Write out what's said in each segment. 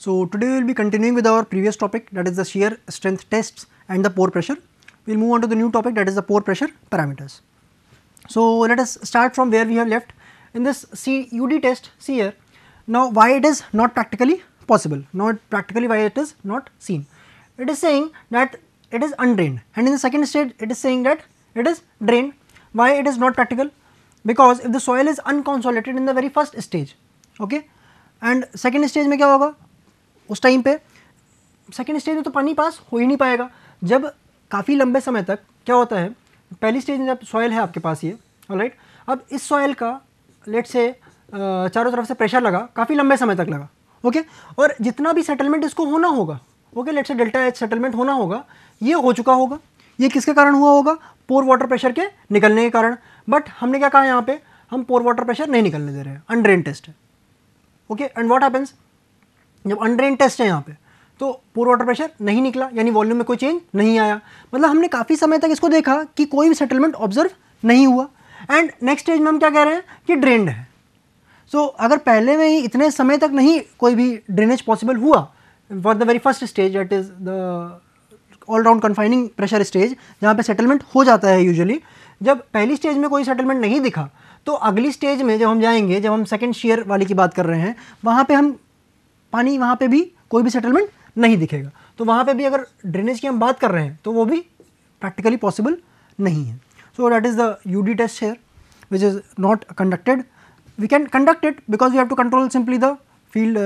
So, today we will be continuing with our previous topic that is the shear strength tests and the pore pressure. We will move on to the new topic that is the pore pressure parameters. So, let us start from where we have left in this CUD test shear. here. Now, why it is not practically possible, not practically why it is not seen. It is saying that it is undrained and in the second stage it is saying that it is drained. Why it is not practical? Because if the soil is unconsolidated in the very first stage, okay, and second stage में क्या होगा उस time पे second stage में तो पानी पास हो ही नहीं पाएगा जब काफ़ी लंबे समय तक क्या होता है पहली स्टेज में जब सॉयल है आपके पास ये राइट अब इस सॉयल का लेट से चारों तरफ से प्रेशर लगा काफ़ी लंबे समय तक लगा ओके और जितना भी सेटलमेंट इसको होना होगा okay let say delta H settlement होना होगा ये हो चुका होगा ये किसके कारण हुआ होगा पोर वाटर प्रेशर के निकलने के कारण बट हमने क्या कहा यहाँ पे हम पोर वाटर प्रेशर नहीं निकलने दे रहे हैं अनड्रेन टेस्ट है ओके एंड वॉट हैपन्स जब अंड्रेन टेस्ट है यहाँ पे तो पूर्व वाटर प्रेशर नहीं निकला यानी वॉल्यूम में कोई चेंज नहीं आया मतलब हमने काफ़ी समय तक इसको देखा कि कोई भी सेटलमेंट ऑब्जर्व नहीं हुआ एंड नेक्स्ट स्टेज में हम क्या कह रहे हैं कि ड्रेनड है सो so, अगर पहले में ही इतने समय तक नहीं कोई भी ड्रेनेज पॉसिबल हुआ for the very first stage that is the all round confining pressure stage जहाँ पे सेटलमेंट हो जाता है यूजुअली जब पहली स्टेज में कोई सेटलमेंट नहीं दिखा तो अगली स्टेज में जब हम जाएंगे जब हम सेकेंड शेयर वाले की बात कर रहे हैं वहाँ पे हम पानी वहाँ पे भी कोई भी सेटलमेंट नहीं दिखेगा तो वहाँ पे भी अगर ड्रेनेज की हम बात कर रहे हैं तो वो भी प्रैक्टिकली पॉसिबल नहीं है so that is the U D test shear which is not conducted we can conduct it because we have to control simply the field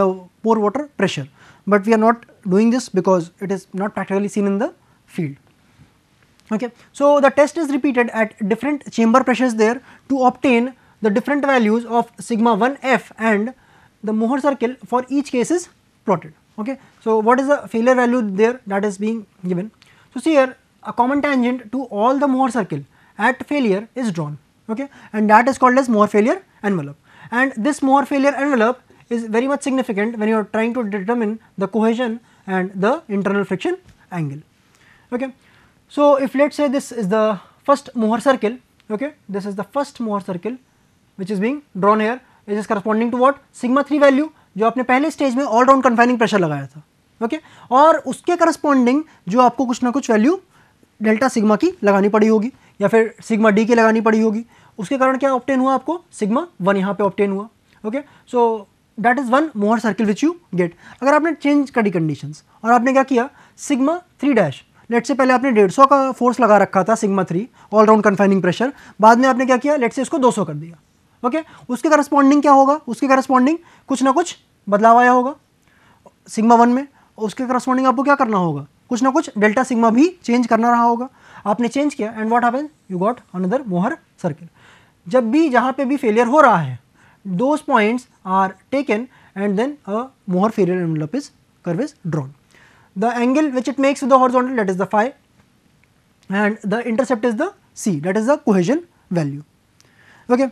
the pore water pressure but we are not doing this because it is not practically seen in the field okay so the test is repeated at different chamber pressures there to obtain the different values of sigma one F and the Mohr circle for each case is plotted. Okay. So, what is the failure value there that is being given? So, see here a common tangent to all the Mohr circle at failure is drawn okay, and that is called as Mohr failure envelope. And this Mohr failure envelope is very much significant when you are trying to determine the cohesion and the internal friction angle. Okay. So, if let us say this is the first Mohr circle, okay, this is the first Mohr circle which is being drawn here is is corresponding to what sigma three value जो आपने पहले stage में all round confining pressure लगाया था okay okay? और उसके corresponding जो आपको कुछ ना कुछ वैल्यू डेल्टा सिग्मा की लगानी पड़ी होगी या फिर सिग्मा डी की लगानी पड़ी होगी उसके कारण क्या ऑप्टेन हुआ आपको सिग्मा वन यहाँ पे ऑप्टेन हुआ okay so that is one Mohr circle which you get अगर आपने चेंज करी कंडीशन और आपने क्या किया सिग्मा थ्री डैश लेट से पहले आपने डेढ़ सौ का फोर्स लगा रखा था sigma three all round confining pressure बाद में आपने क्या किया लेट से इसको दो सौ कर दिया ओके उसके करस्पॉन्डिंग क्या होगा उसके करस्पॉन्डिंग कुछ ना कुछ बदलाव आया होगा सिग्मा वन में उसके करस्पॉन्डिंग आपको क्या करना होगा कुछ ना कुछ डेल्टा सिग्मा भी चेंज करना रहा होगा आपने चेंज किया and what happen you got another Mohr circle जब भी जहाँ पे भी फेलियर हो रहा है those points are taken and then a Mohr failure envelope is curve is drawn the angle which it makes the horizontal horizontal is the phi and the intercept is the C c is the cohesion value okay Okay.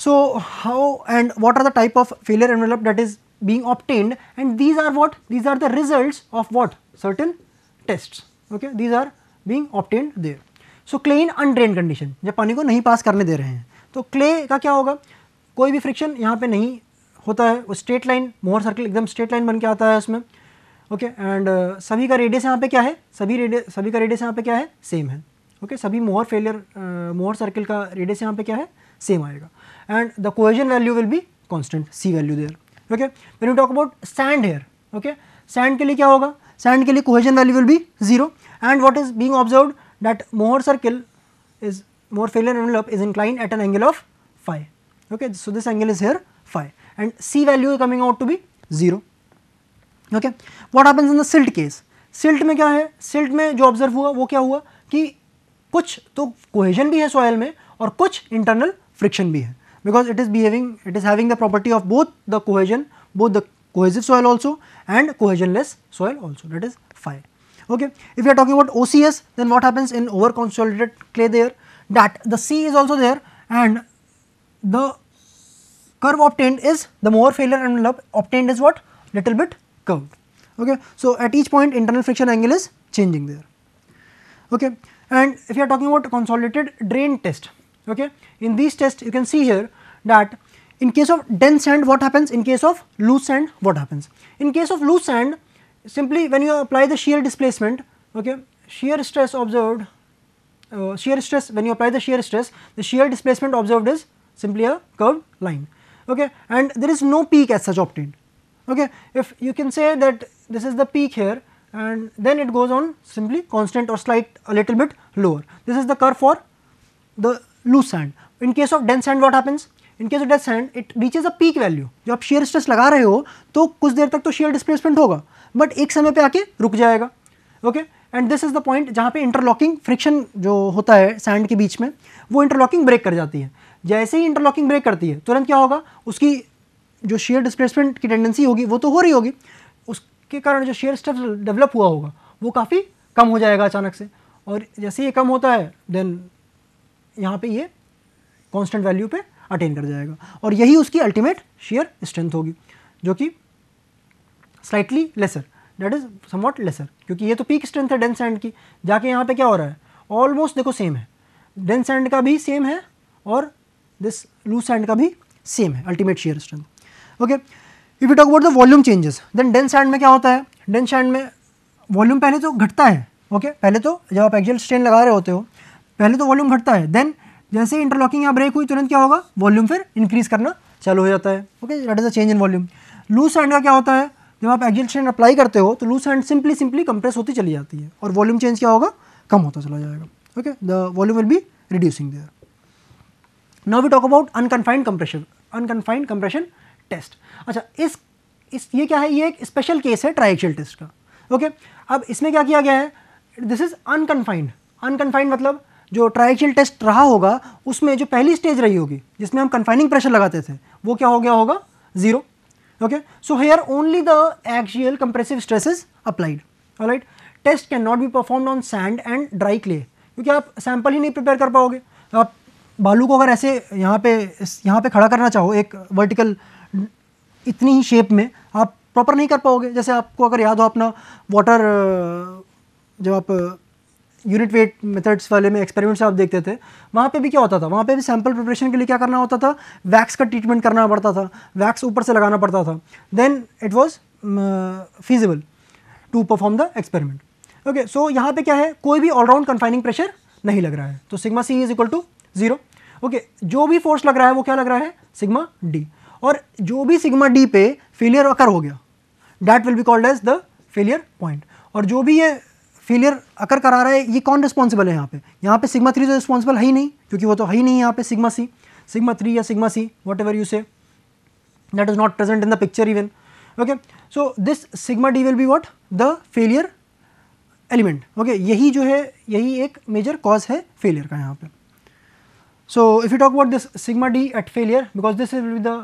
So, how and what are the type of failure envelope that is being obtained and these are what? These are the results of what? Certain tests, okay. These are being obtained there. So, clay in undrained condition, जब पानी को नहीं pass करने दे रहे हैं तो clay का क्या होगा? कोई भी friction यहाँ पे नहीं होता है वो स्ट्रेट लाइन मोहर सर्कल एकदम स्ट्रेट लाइन बन के आता है उसमें ओके okay, एंड uh, सभी का रेडियस यहाँ पे क्या है सभी रेडियस सभी का रेडियस यहाँ पे क्या है सेम है ओके okay, सभी मोहर फेलियर मोहर सर्कल का रेडियस यहाँ पे क्या है सेम आएगा and the cohesion value will be constant C value there. Okay. When you talk about sand here, okay, sand ke liye kya hoga Sand ke liye cohesion value will be zero and what is being observed that Mohr circle is Mohr failure envelope is inclined at an angle of phi. Okay. So this angle is here phi and C value is coming out to be zero. Okay. What happens in the silt case? silt mein kya hai silt mein jo observe hua wo kya hua ki kuch to cohesion bhi hai soil mein aur kuch internal friction bhi hai because it is behaving it is having the property of both the cohesion both the cohesive soil also and cohesionless soil also that is phi. Okay. If you are talking about OCS then what happens in over consolidated clay there that the C is also there and the curve obtained is the more failure envelope obtained is what little bit curved. Okay. So, at each point internal friction angle is changing there. Okay. And if you are talking about consolidated drain test, okay, in these tests you can see here that in case of dense sand what happens, in case of loose sand what happens. In case of loose sand simply when you apply the shear displacement, okay, shear stress observed, uh, shear stress when you apply the shear stress, the shear displacement observed is simply a curved line okay, and there is no peak as such obtained. Okay. If you can say that this is the peak here and then it goes on simply constant or slight a little bit lower. This is the curve for the loose sand. In case of dense sand what happens? In case डेथ sand it reaches a peak value जब आप shear stress लगा रहे हो तो कुछ देर तक तो शेयर डिस्प्लेसमेंट होगा बट एक समय पर आके रुक जाएगा okay and this is the point जहाँ पे इंटरलॉकिंग फ्रिक्शन जो होता है सैंड के बीच में वो इंटरलॉकिंग ब्रेक कर जाती है जैसे ही इंटरलॉकिंग ब्रेक करती है तुरंत क्या होगा उसकी जो शेयर डिस्प्लेसमेंट की टेंडेंसी होगी वो तो हो रही होगी उसके कारण जो शेयर स्ट्रेस डेवलप हुआ होगा वो काफ़ी कम हो जाएगा अचानक से और जैसे ये कम होता है देन यहाँ पे ये कांस्टेंट वैल्यू पे अटेन कर जाएगा और यही उसकी अल्टीमेट शेयर स्ट्रेंथ होगी जो कि slightly lesser that is somewhat lesser क्योंकि ये तो पीक स्ट्रेंथ है डेंस एंड की जाके यहाँ पे क्या हो रहा है ऑलमोस्ट देखो सेम है डेंस एंड का भी सेम है और दिस लूज सैंड का भी सेम है ultimate shear strength okay if you talk about the volume changes then dense sand में क्या होता है डेंस एंड में वॉल्यूम पहले तो घटता है ओके okay? पहले तो जब आप एक्जल स्ट्रेन लगा रहे होते हो पहले तो वॉल्यूम घटता है देन जैसे इंटरलॉकिंग या ब्रेक हुई तुरंत क्या होगा वॉल्यूम फिर इंक्रीज करना चालू हो जाता है okay that is a change in volume loose sand का क्या होता है जब आप एग्जिशन अप्लाई करते हो तो loose sand simply simply compress होती चली जाती है और वॉल्यूम चेंज क्या होगा कम होता चला जाएगा okay the volume will be reducing there now we talk about unconfined compression unconfined compression test अच्छा इस इस ये क्या है ये एक स्पेशल केस है ट्राइक्शल टेस्ट का ओके okay? अब इसमें क्या किया गया है दिस इज अनकन्फाइंड अनकन्फाइंड मतलब जो ट्राइक्सियल टेस्ट रहा होगा उसमें जो पहली स्टेज रही होगी जिसमें हम कन्फाइनिंग प्रेशर लगाते थे वो क्या हो गया होगा zero okay so here only the axial compressive stress is applied right test can not be perform on sand and dry clay क्योंकि आप सैंपल ही नहीं प्रिपेयर कर पाओगे आप बालू को अगर ऐसे यहाँ पे यहाँ पे खड़ा करना चाहो एक वर्टिकल इतनी ही शेप में आप प्रॉपर नहीं कर पाओगे जैसे आपको अगर याद हो अपना वाटर जब आप यूनिट वेट मेथड्स वाले में एक्सपेरिमेंट्स आप देखते थे वहाँ पे भी क्या होता था वहाँ पे भी सैम्पल प्रिपरेशन के लिए क्या करना होता था वैक्स का ट्रीटमेंट करना पड़ता था वैक्स ऊपर से लगाना पड़ता था then it was feasible to perform the experiment okay so यहाँ पे क्या है कोई भी ऑलराउंड कन्फाइनिंग प्रेशर नहीं लग रहा है तो sigma C is equal to zero okay जो भी फोर्स लग रहा है वो क्या लग रहा है सिग्मा डी और जो भी सिग्मा डी पे फेलियर अकर हो गया that will be called as the failure point और जो भी ये फेलियर अगर करा रहा है ये कौन रिस्पॉन्सिबल है यहाँ पे यहाँ पे सिग्मा थ्री तो रिस्पॉन्सिबल है ही नहीं क्योंकि वो तो है ही नहीं यहाँ पे सिग्मा सी सिग्मा थ्री या sigma C whatever you say that is not present in the picture even okay so this sigma D will be what the failure element okay यही जो है यही एक मेजर कॉज है failure का यहाँ पे so if you talk about this sigma D at failure because this is will be the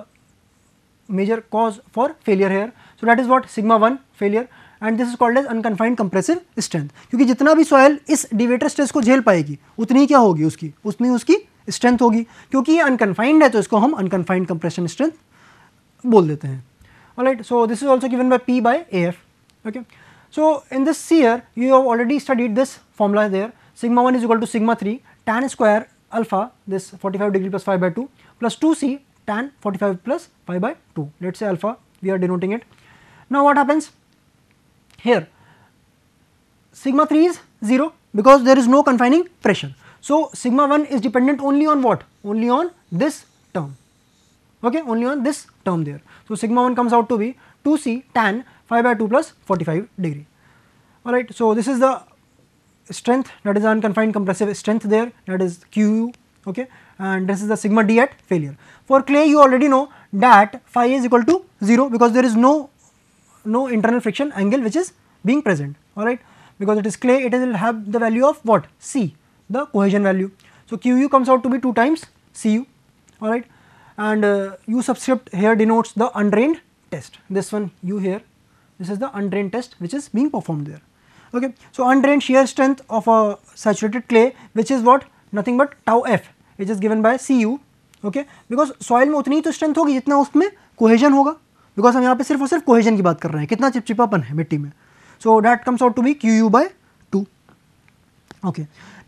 major cause for failure here so that is what sigma one failure and this is called as unconfined compressive strength क्योंकि जितना भी soil इस डिवेटर stress को झेल पाएगी उतनी क्या होगी उसकी उतनी उसकी स्ट्रेंथ होगी क्योंकि ये अनकन्फाइंड है तो इसको हम अनकन्फाइंड कंप्रेशन स्ट्रेंथ बोल देते हैं right so this is also given by P by A F okay so in this shear you have already studied this formula there sigma 1 is equal to sigma 3 tan square alpha this 45 degree plus two by 2 plus 2c tan 45 plus 5 by 2 let's say alpha we are denoting it now what happens here sigma 3 is 0 because there is no confining pressure. So, sigma 1 is dependent only on what? Only on this term, okay, only on this term there. So, sigma 1 comes out to be 2C tan 5 by 2 plus 45 degree, alright. So, this is the strength that is unconfined compressive strength there that is Q, okay, and this is the sigma D at failure. For clay you already know that phi is equal to 0 because there is no no internal friction angle which is being present all right because it is clay it will have the value of what c the cohesion value. So, q u comes out to be 2 times c u all right and uh, u subscript here denotes the undrained test this one u here this is the undrained test which is being performed there. Okay. So, undrained shear strength of a saturated clay which is what nothing but tau f which is given by c u okay because soil में उतनी तो strength होगी जितना उसमें cohesion होगा because हम यहाँ पे सिर्फ और सिर्फ कोहेजन की बात कर रहे हैं कितना चिपचिपापन है मिट्टी में so that comes out to be Q U by okay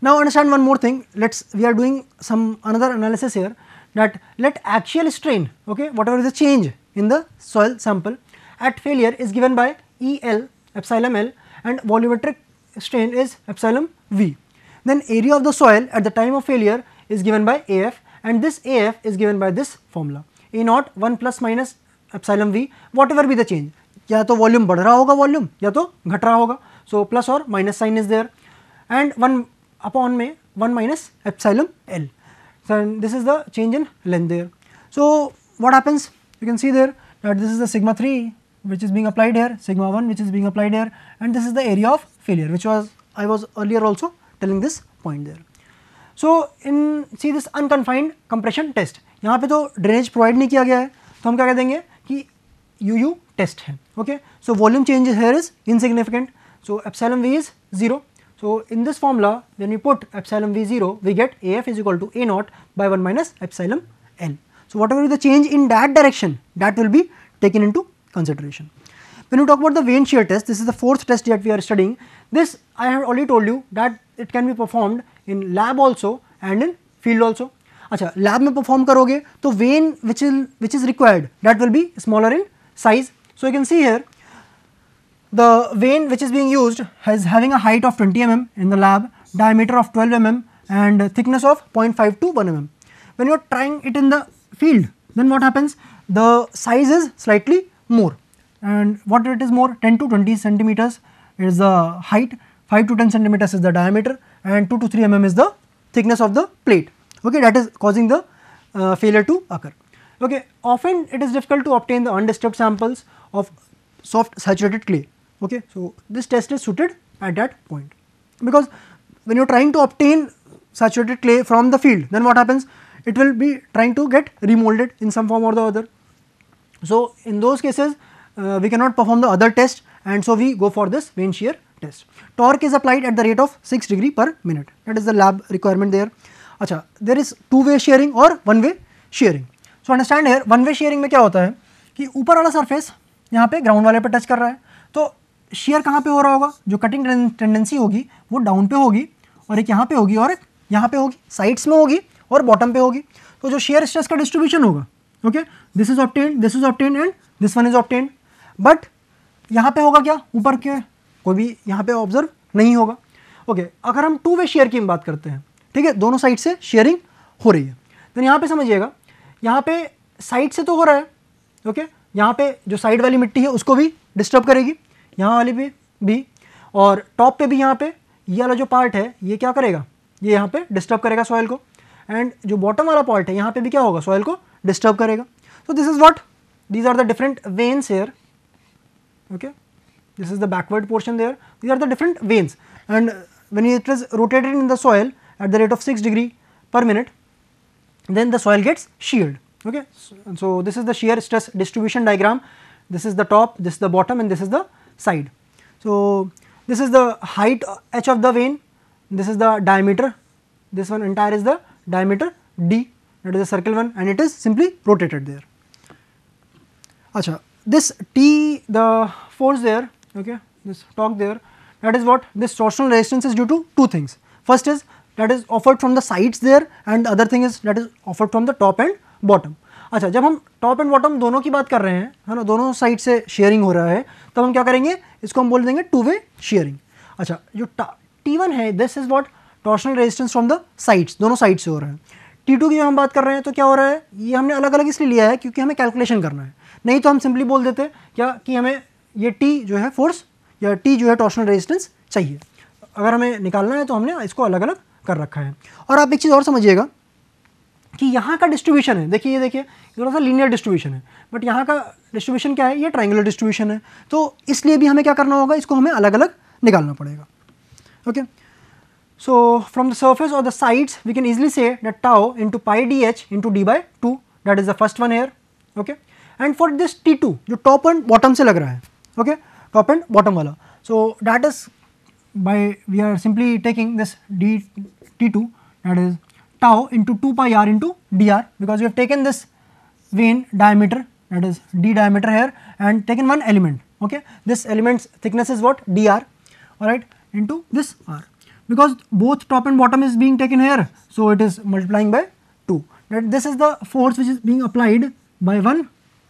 now understand one more thing let's we are doing some another analysis here that let axial strain okay whatever is the change in the soil sample at failure is given by el epsilon l and volumetric strain is epsilon v then area of the soil at the time of failure is given by af and this af is given by this formula a naught 1 plus plus epsilon V whatever be the change या तो volume बढ़ रहा होगा volume या तो घट रहा होगा सो प्लस और minus sign is there and one upon में one minus epsilon L this is the change in length there so what happens you can see there that this is the sigma three which is being applied here sigma one which is being applied here and this is the area of failure which was I was earlier also telling this point there so in C this unconfined compression test यहाँ पे तो drainage provide नहीं किया गया है तो हम क्या कह देंगे UU test hai okay. So, volume change here is insignificant. So, epsilon v is 0. So, in this formula when we put epsilon v 0 we get A f is equal to A naught by 1 minus epsilon L. So, whatever is the change in that direction that will be taken into consideration. When you talk about the Vane shear test, this is the fourth test that we are studying. This I have already told you that it can be performed in lab also and in field also. Acha, lab में perform karoge, to Vane which is required, that will be smaller B size. So, you can see here the vein which is being used has having a height of 20 mm in the lab, diameter of 12 mm and thickness of 0.5 to 1 mm. When you are trying it in the field, then what happens? The size is slightly more and what it is more 10 to 20 centimeters is the height, 5 to 10 centimeters is the diameter and 2 to 3 mm is the thickness of the plate. Okay, that is causing the uh, failure to occur. Okay. Often it is difficult to obtain the undisturbed samples of soft saturated clay. Okay. So, this test is suited at that point because when you are trying to obtain saturated clay from the field then what happens it will be trying to get remolded in some form or the other. So, in those cases uh, we cannot perform the other test and so we go for this vane shear test. Torque is applied at the rate of 6 degree per minute that is the lab requirement there. Achha, there is two way shearing or one way shearing. So understand here one way shearing में क्या होता है कि ऊपर वाला surface यहाँ पे ground वाले पे टच कर रहा है तो शेयर कहाँ पे हो रहा होगा जो कटिंग टेंडेंसी होगी वो डाउन पे होगी और एक यहाँ पे होगी और एक यहाँ पे होगी साइड्स में होगी और बॉटम पे होगी तो जो शेयर स्ट्रेस का डिस्ट्रीब्यूशन होगा okay this is obtain this is obtain and this one is obtain but यहाँ पे होगा क्या ऊपर के कोई भी यहाँ पे ऑब्जर्व नहीं होगा ओके okay, अगर हम टू वे शेयर की बात करते हैं ठीक है दोनों साइड से शेयरिंग हो रही है तो यहाँ पे समझिएगा यहाँ पे साइड से तो हो रहा है ओके यहाँ पे जो साइड वाली मिट्टी है उसको भी डिस्टर्ब करेगी यहाँ वाली भी भी और टॉप पे भी यहाँ पे ये वाला जो पार्ट है ये क्या करेगा ये यहाँ पे डिस्टर्ब करेगा सॉयल को एंड जो बॉटम वाला पार्ट है यहाँ पे भी क्या होगा सॉयल को डिस्टर्ब करेगा so this is what these are the different vanes here okay this is the backward portion there these are the different vanes and when it is rotated in the soil at the rate of six degree per minute then the soil gets sheared. Okay. So, so, this is the shear stress distribution diagram, this is the top, this is the bottom and this is the side. So, this is the height uh, h of the vein, this is the diameter, this one entire is the diameter d that is the circle one and it is simply rotated there. Achha, this T the force there okay this torque there that is what this torsional resistance is due to two things. First is that is offered from the sides there and the other thing is that is offered from the top and bottom अच्छा जब हम top and bottom दोनों की बात कर रहे हैं है ना दोनों साइड से शेयरिंग हो रहा है तब हम क्या करेंगे इसको हम बोल देंगे टू वे शेयरिंग अच्छा जो टी वन है this is what torsional resistance from the sides दोनों साइड से हो रहा है टी टू की हम बात कर रहे हैं तो क्या हो रहा है ये हमने अलग अलग इसलिए लिया है क्योंकि हमें कैलकुलेशन करना है नहीं तो हम सिंपली बोल देते क्या कि हमें ये टी जो है फोर्स या टी जो है टॉर्शनल रेजिस्टेंस चाहिए अगर हमें निकालना है तो हमने इसको अलग अलग कर रखा है और आप एक चीज़ और समझिएगा कि यहाँ का डिस्ट्रीब्यूशन है देखिए ये देखिए थोड़ा सा लीनियर डिस्ट्रीब्यूशन है बट यहाँ का डिस्ट्रीब्यूशन क्या है ये ट्राइंगुलर डिस्ट्रीब्यूशन है तो इसलिए भी हमें क्या करना होगा इसको हमें अलग अलग निकालना पड़ेगा okay so from the surface of the sides we can easily say that tau in two pi D H in D by two that is the first one here okay and for this T two जो top and bottom से लग रहा है okay top and bottom वाला so that is by we are simply taking this D T2 that is tau into 2 pi r into dr because we have taken this vein diameter that is d diameter here and taken one element okay this element's thickness is what dr all right into this r because both top and bottom is being taken here so it is multiplying by 2 that this is the force which is being applied by one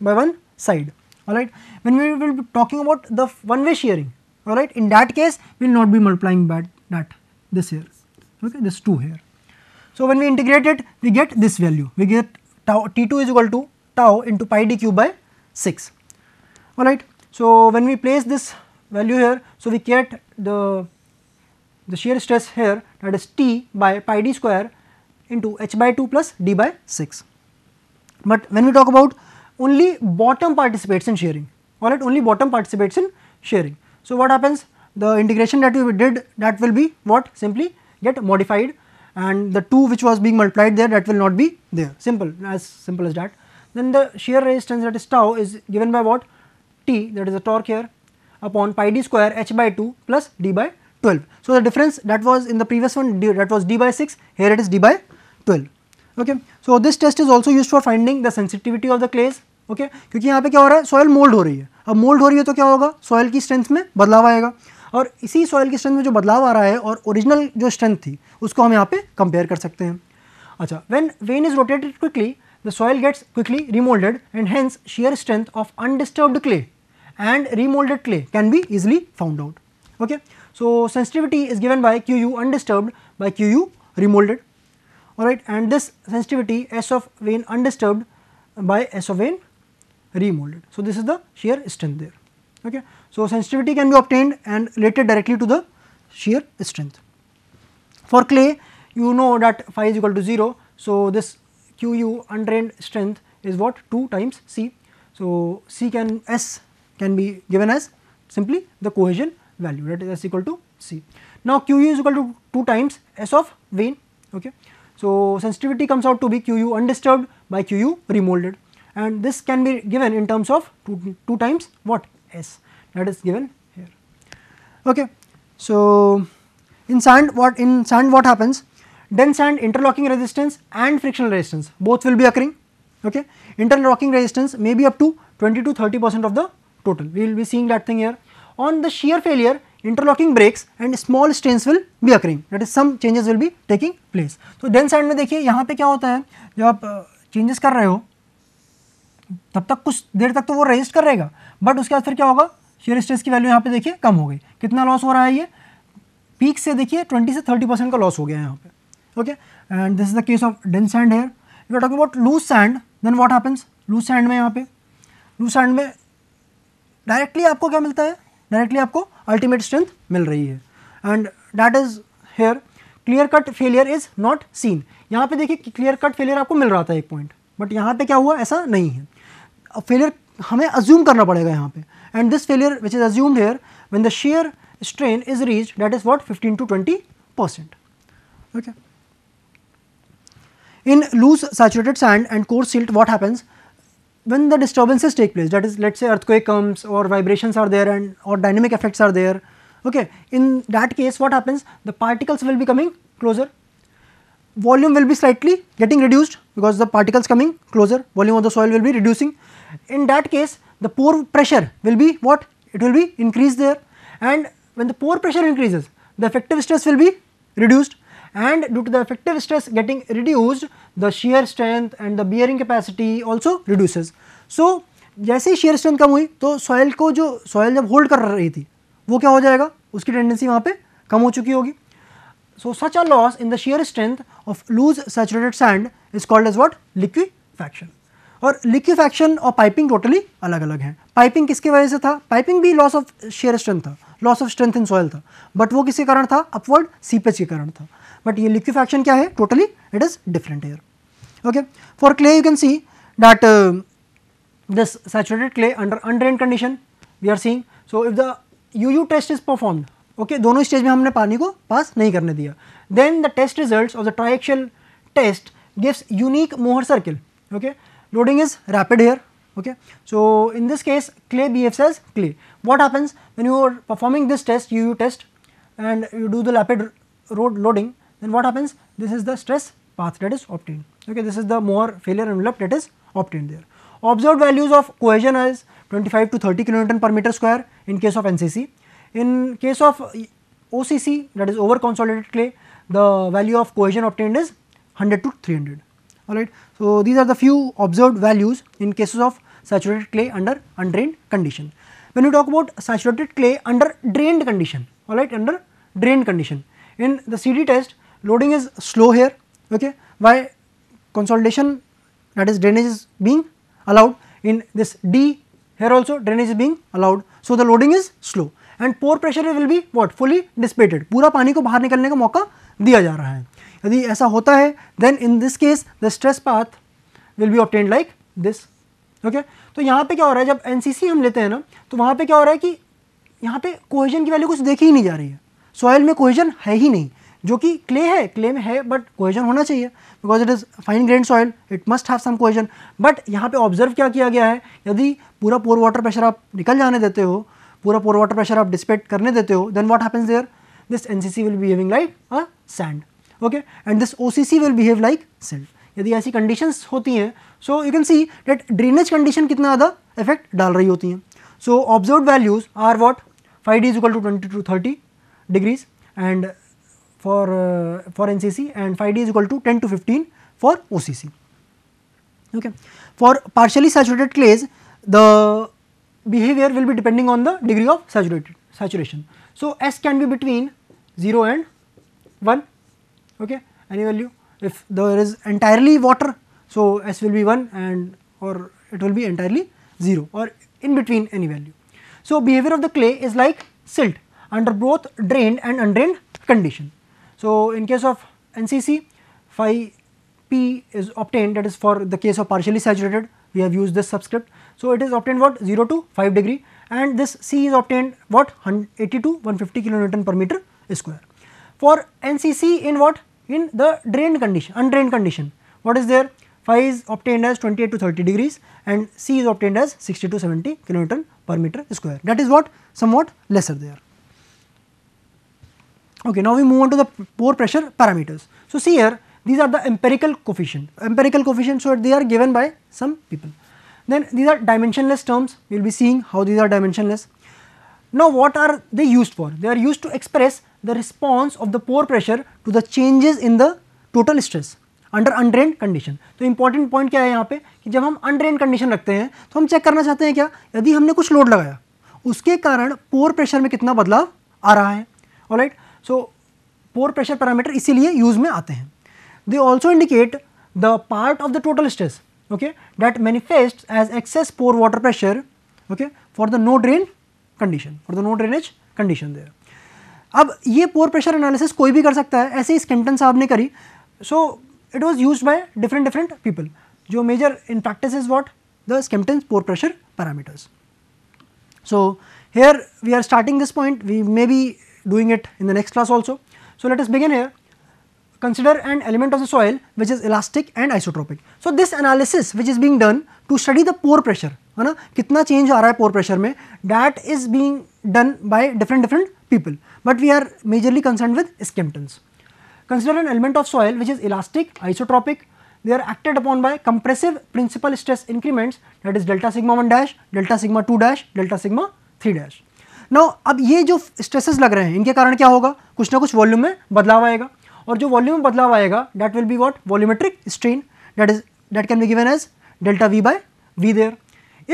by one side all right when we will be talking about the one way shearing all right in that case we will not be multiplying by that this here okay this 2 here. So, when we integrate it we get this value we get tau T2 is equal to tau into pi d cube by 6 alright. So, when we place this value here so we get the the shear stress here that is T by pi d square into h by 2 plus d by 6. But when we talk about only bottom participates in shearing alright only bottom participates in shearing. So, what happens the integration that we did that will be what simply get modified and the 2 which was being multiplied there that will not be there simple as simple as that. Then the shear resistance that is tau is given by what T that is the torque here upon pi d square h by 2 plus d by 12. So, the difference that was in the previous one d, that was d by 6 here it is d by 12. Okay. So, this test is also used for finding the sensitivity of the clays okay? क्योंकि यहाँ पे क्या soil mold है soil mold हो रही है अब mould हो रही है तो क्या होगा soil की स्ट्रेंथ में और इसी सॉयल की स्ट्रेंथ में जो बदलाव आ रहा है और ओरिजिनल जो स्ट्रेंथ थी उसको हम यहाँ पे कंपेयर कर सकते हैं अच्छा vane vane is rotated quickly the soil gets quickly remoulded and hence shear strength of undisturbed clay and remoulded clay can be easily found out okay so sensitivity is given by Q U undisturbed by Q U remoulded right and this sensitivity S of vane undisturbed by S of vane remoulded so this is the shear strength there okay okay? So, sensitivity can be obtained and related directly to the shear strength. For clay, you know that phi is equal to 0. So, this Q u undrained strength is what 2 times C. So, C can S can be given as simply the cohesion value that is S equal to C. Now, Q u is equal to 2 times S of vein. Okay. So, sensitivity comes out to be Q u undisturbed by Q u remolded and this can be given in terms of 2, two times what S. that is given here. Okay. So, in sand what in sand what happens? Dense sand interlocking resistance and frictional resistance both will be occurring. Okay. Interlocking resistance may be up to 20 to 30 percent of the total. We will be seeing that thing here. On the shear failure, interlocking breaks and small strains will be occurring that is some changes will be taking place. So dense sand में देखिए यहाँ पे क्या होता है जब आप changes कर रहे हो तब तक कुछ देर तक तो वो resist कर रहेगा but उसके बाद फिर क्या होगा शेयर स्ट्रेस की वैल्यू यहाँ पे देखिए कम हो गई कितना लॉस हो रहा है ये पीक से देखिए ट्वेंटी से थर्टी परसेंट का लॉस हो गया है यहाँ पे okay and this is the case of dense sand here you are talking about loose sand then what happens loose sand में यहाँ पे लूज सैंड में डायरेक्टली आपको क्या मिलता है डायरेक्टली आपको अल्टीमेट स्ट्रेंथ मिल रही है and that is here clear cut failure is not seen यहाँ पे देखिए क्लियर कट फेलियर आपको मिल रहा था एक पॉइंट बट यहाँ पे क्या हुआ ऐसा नहीं है फेलियर हमें अज्यूम करना पड़ेगा यहाँ पे and this failure which is assumed here when the shear strain is reached that is what 15 to 20 percent. Okay. In loose saturated sand and coarse silt what happens when the disturbances take place that is let us say earthquake comes or vibrations are there and or dynamic effects are there. Okay. In that case what happens the particles will be coming closer volume will be slightly getting reduced because the particles coming closer volume of the soil will be reducing. In that case the pore pressure will be what? It will be increased there and when the pore pressure increases, the effective stress will be reduced and due to the effective stress getting reduced, the shear strength and the bearing capacity also reduces. So, जैसे ही shear strength कम हुई तो soil को जो soil जब hold कर रही थी वो क्या हो जाएगा उसकी टेंडेंसी वहाँ पे कम हो चुकी होगी so such a loss in the shear strength of loose saturated sand is called as what liquefaction और लिक्विफैक्शन और पाइपिंग टोटली अलग अलग हैं पाइपिंग किसके वजह से था पाइपिंग भी लॉस ऑफ शेयर स्ट्रेंथ था loss of strength in soil था बट वो किसके कारण था अपवर्ड सीपेज के कारण था बट ये लिक्विफैक्शन क्या है totally it is different here okay for clay you can see this uh, clay under undrained condition we are seeing so if the U U test is performed okay दोनों स्टेज में हमने पानी को pass नहीं करने दिया then the test result of the triaxial test gives unique Mohr circle okay loading is rapid here okay. So, in this case clay B F says clay. What happens when you are performing this test you test and you do the rapid road loading then what happens this is the stress path that is obtained okay this is the more failure envelope that is obtained there. Observed values of cohesion is 25 to 30 kilonewton per meter square in case of NCC. In case of OCC that is over consolidated clay the value of cohesion obtained is 100 to 300. alright. So, these are the few observed values in cases of saturated clay under undrained condition. When you talk about saturated clay under drained condition, alright, under drained condition. In the CD test, loading is slow here, okay, why consolidation that is drainage is being allowed in this D here also drainage is being allowed. So, the loading is slow and pore pressure will be what fully dissipated pura pani ko bahar nikalne ka mauka diya ja raha hai. यदि ऐसा होता है then in this case the stress path will be obtained like this okay तो यहाँ पे क्या हो रहा है जब एन हम लेते हैं ना तो वहाँ पे क्या हो रहा है कि यहाँ पे कोहिजन की वैल्यू कुछ देखी ही नहीं जा रही है सॉयल में कोहिजन है ही नहीं जो कि क्ले है क्ले में है बट कोहिजन होना चाहिए because it is fine grain soil it must have some cohesion but यहाँ पे ऑब्जर्व क्या किया गया है यदि पूरा पोर वाटर प्रेशर आप निकल जाने देते हो पूरा पोर वाटर प्रेशर आप डिस्पेट करने देते हो then what happens there this N C C will be having like a sand okay and this occ will behave like silt the ऐसी conditions होती हैं so you can see that drainage condition कितना ज़्यादा effect डाल रही होती so observed values are what phi d is equal to 20 to 30 degrees and for uh, for ncc and phi d is equal to 10 to 15 for occ okay for partially saturated clays the behavior will be depending on the degree of saturated saturation so s can be between 0 and 1 okay, any value if there is entirely water. So, S will be 1 and or it will be entirely 0 or in between any value. So, behavior of the clay is like silt under both drained and undrained condition. So, in case of NCC phi p is obtained that is for the case of partially saturated we have used this subscript. So, it is obtained what 0 to 5 degree and this C is obtained what 80 to 150 kilonewton per meter square. For NCC in what? In the drained condition, undrained condition. What is there? Phi is obtained as 28 to 30 degrees and C is obtained as 60 to 70 kilonewton per meter square. That is what? Somewhat lesser there. Okay, now we move on to the pore pressure parameters. So, see here these are the empirical coefficient, empirical coefficient so they are given by some people. Then these are dimensionless terms, we will be seeing how these are dimensionless. Now, what are they used for? They are used to express the response of the pore pressure to the changes in the total stress under undrained condition तो important point क्या है यहाँ पे कि जब हम undrained condition रखते हैं तो हम चेक करना चाहते हैं क्या यदि हमने कुछ लोड लगाया उसके कारण पोर प्रेशर में कितना बदलाव आ रहा है alright so pore pressure parameter इसीलिए यूज में आते हैं they also indicate the part of the total stress okay that manifests as excess pore water pressure okay for the no drain condition for the no drainage condition there अब ये pore pressure analysis कोई भी कर सकता है ऐसे ही स्किम्पटन साहब ने करी so it was used by different different people जो measure in practice is what the Skempton's pore pressure parameters. So, here we are starting this point, we may be doing it in the next class also. So, let us begin here. Consider an element of the soil which is elastic and isotropic. So, this analysis which is being done to study the pore pressure, है ना कितना change आ रहा है pore pressure में that is being done by different different people, but we are majorly concerned with skimptons. Consider an element of soil which is elastic, isotropic, they are acted upon by compressive principal stress increments that is delta sigma 1 dash, delta sigma 2 dash, delta sigma 3 dash. Now, अब ये जो stresses लग रहे हैं इनके कारण क्या होगा कुछ ना कुछ volume में बदलाव आएगा और जो volume में बदलाव आएगा that will be what? Volumetric strain that is that can be given as delta v by v there.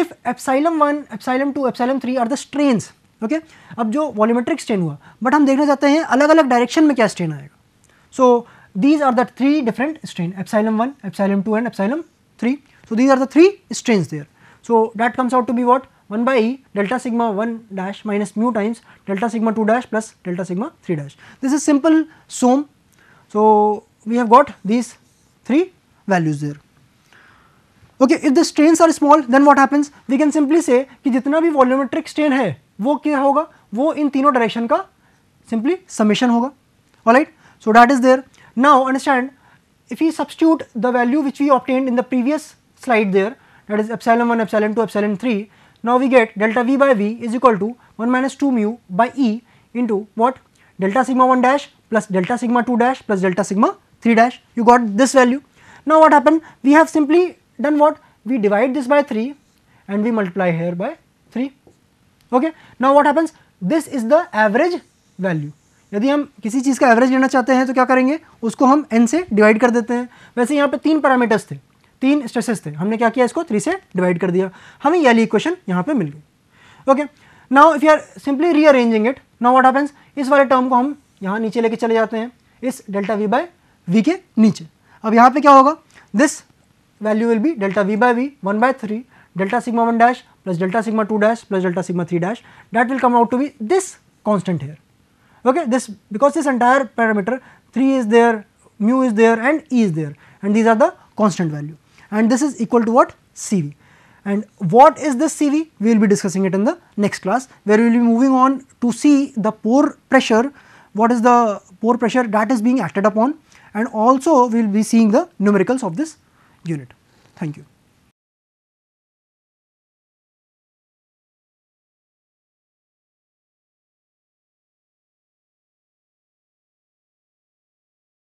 If epsilon 1, epsilon 2, epsilon 3 are the strains okay अब जो वॉल्यूमेट्रिक स्ट्रेन हुआ बट हम देखना चाहते हैं अलग अलग डायरेक्शन में क्या स्ट्रेन आएगा so these are the three different strain epsilon one epsilon two and epsilon three so these are the three strain there so that comes out to be what one by delta sigma one dash minus mu times delta sigma two dash plus delta sigma three dash this is simple sum so we have got these three values there okay if the strain are small then what happens we can simply say कि जितना भी volumetric strain है वो क्या होगा वो इन तीनों direction का सिंपली समिशन होगा all right so that is there now understand if you substitute the value which we obtained in the previous slide there that is epsilon one epsilon two epsilon three now we get delta V by V is equal to one minus two mu by E into what delta sigma one dash plus delta sigma two dash plus delta sigma three dash you got this value now what happen we have simply done what we divide this by three and we multiply here by okay now what happens this is the average value यदि हम किसी चीज़ का average लेना चाहते हैं तो क्या करेंगे उसको हम एन से डिवाइड कर देते हैं वैसे यहाँ पे तीन पैरामीटर्स थे तीन स्ट्रेसेस थे हमने क्या किया इसको थ्री से डिवाइड कर दिया हमें यह वाली इक्वेशन यहाँ पे मिल गई okay now if you are simply rearranging it now what happens इस वाले टर्म को हम यहाँ नीचे लेके चले जाते हैं इस डेल्टा वी बाय वी के नीचे अब यहाँ पे क्या होगा this value will be delta V by V one by three delta sigma one dash plus delta sigma 2 dash plus delta sigma 3 dash that will come out to be this constant here. Okay, this because this entire parameter 3 is there, mu is there and e is there and these are the constant value and this is equal to what CV. And what is this CV? We will be discussing it in the next class where we will be moving on to see the pore pressure, what is the pore pressure that is being acted upon and also we will be seeing the numericals of this unit. Thank you.